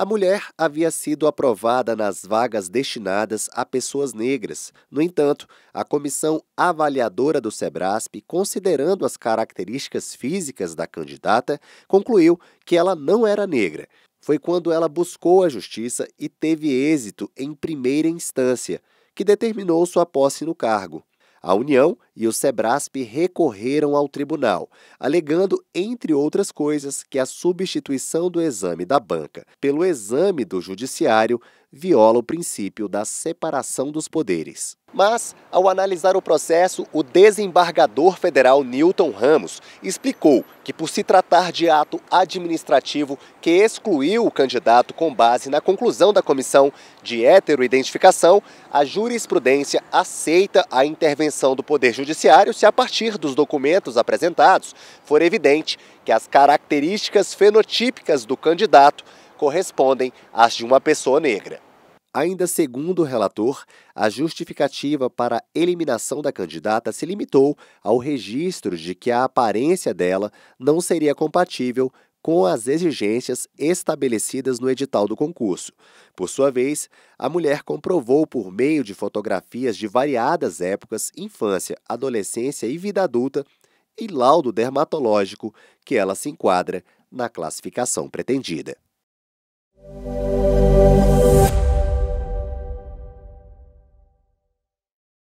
A mulher havia sido aprovada nas vagas destinadas a pessoas negras. No entanto, a comissão avaliadora do SEBRASP, considerando as características físicas da candidata, concluiu que ela não era negra. Foi quando ela buscou a justiça e teve êxito em primeira instância, que determinou sua posse no cargo. A União e o Sebrasp recorreram ao tribunal, alegando, entre outras coisas, que a substituição do exame da banca pelo exame do judiciário viola o princípio da separação dos poderes. Mas, ao analisar o processo, o desembargador federal Newton Ramos explicou que, por se tratar de ato administrativo que excluiu o candidato com base na conclusão da comissão de heteroidentificação, a jurisprudência aceita a intervenção do Poder Judiciário se, a partir dos documentos apresentados, for evidente que as características fenotípicas do candidato correspondem às de uma pessoa negra. Ainda segundo o relator, a justificativa para a eliminação da candidata se limitou ao registro de que a aparência dela não seria compatível com as exigências estabelecidas no edital do concurso. Por sua vez, a mulher comprovou por meio de fotografias de variadas épocas, infância, adolescência e vida adulta, e laudo dermatológico que ela se enquadra na classificação pretendida.